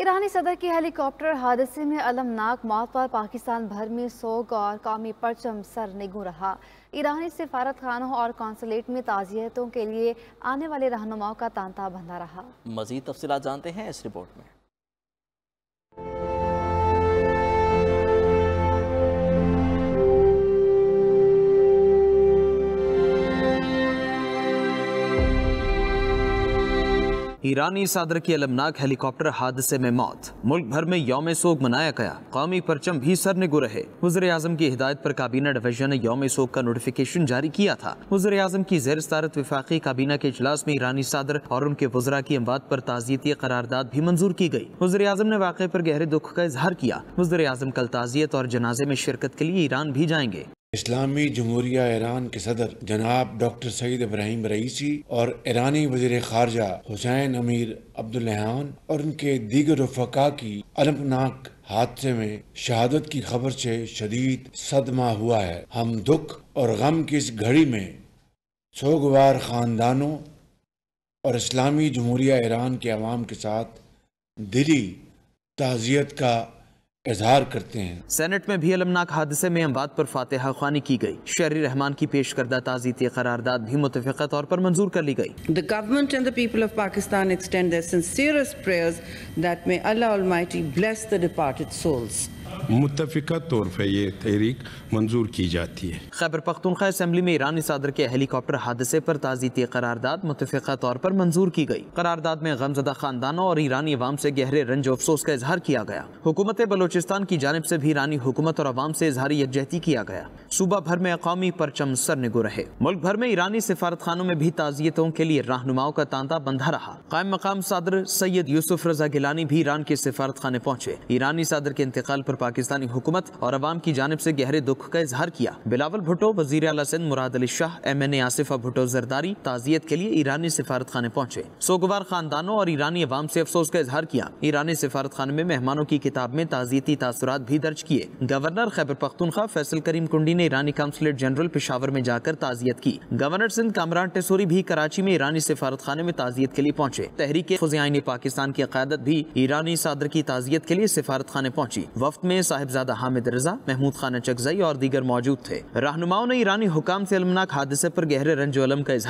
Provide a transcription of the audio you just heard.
ईरानी सदर के हेलीकॉप्टर हादसे में अलमनाक मौत पर पाकिस्तान भर में सोग और कौमी परचम सर निगू रहा ईरानी सिफारत खानों और कौंसलेट में ताजियतों के लिए आने वाले रहनुमाओं का तांता बंधा रहा मजीद तफसी जानते हैं इस रिपोर्ट में ईरानी सादर की अलमनाक हेलीकॉप्टर हादसे में मौत मुल्क भर में योम सोग मनाया गया कौमी परचम भी सर सरनिगु रहे वजर अजम की हिदायत पर काबीना डिवीजन ने योम सोग का नोटिफिकेशन जारी किया था वजर अजम की जेर सदारत विफाकी काबीना के अजलास में ईरानी सादर और उनके वजरा की अमवात पर ताजियती करारदाद भी मंजूर की गई वजर अजम ने वाक़े पर गहरे दुख का इजहार किया वजर अजम कल ताजियत और जनाजे में शिरकत के लिए ईरान भी जाएंगे इस्लामी जमहूरिया ईरान के सदर जनाब डॉक्टर सईद इब्राहिम रईसी और ईरानी वजीर खारजा हुसैन अमीर अब्दुल्लान और उनके दीगर रफका की अलमनाक हादसे में शहादत की खबर से शदीद सदमा हुआ है हम दुख और गम की इस घड़ी में सोगवार ख़ानदानों और इस्लामी जमहूरिया ईरान के अवाम के साथ दिली ताज़ियत का इजहार करते हैं सेनेट में भी अलमनाक हादसे में अमवाद पर फातहा खानी की गई शहरी रहमान की पेश करदा ताजीती करारदाद भी मुतफ़ा तौर पर मंजूर कर ली गई the government and of Pakistan extend prayers that may Allah bless मुतफ़ा तौर पर यह तहरीक मंजूर की जाती है खैबर पख्तनखा असम्बली में ईरानी सदर के हेलीकॉप्टर हादसे पर ताज़ीती करारदाद मुतफ़ा तौर पर मंजूर की गई करारदाद में गमजदा खानदानों और ईरानी अवाम से गहरे रंज अफसोस का इजहार किया गया हुकूमत बलोचिस्तान की जानब से भी ईरानी हुकूमत और अवाम से इजहार यकजहती किया गया सूबा भर में कौमी परचम सर निगो रहे मुल्क भर में ईरानी सिफारत खानों में भी ताज़ियतों के लिए रहनुमाओं का तांता बंधा रहा कायम मकाम सदर सैयद यूसुफ रजा गिलानी भी ईरान के सिफारत खाने पहुंचे ईरानी सदर के इंतकाल पर पाकिस्तान पाकिस्तानी हुकूमत और अवाम की जानब ऐसी गहरे दुख का इजहार किया बिलावल भुटो वजी अला Sindh Murad Ali Shah M N A Aseefa Bhutto Zardari ताजियत के लिए ईरानी सिफारत खाने पहुँचे सोगवार खानदानों और ईरानी अवाम ऐसी अफसोस का इजहार किया ईरानी सिफारत खान में मेहमानों की किताब में ताजियती तासरात भी दर्ज किए गवर्नर खैबर पख्तुनखा फैसल करीम कुंडी ने ईरानी काउंसिलेट जनरल पिशावर में जाकर ताजियत की गवर्नर सिंध कामरान टेसोरी भी कराची में ईरानी सिफारत खाने में ताजियत के लिए पहुंचे तहरीके फुजाइन पाकिस्तान की क्यादत भी ईरानी सादर की ताजियत के लिए सिफारत खाने पहुंची वफ्त में साहिबजादा हामिद रजा महमूद खान चकजई और दीगर मौजूद थे रहनुमाओं ने ईरानी हुकाम से अलमनाक हादसे पर गहरे रंजोलम का इजहार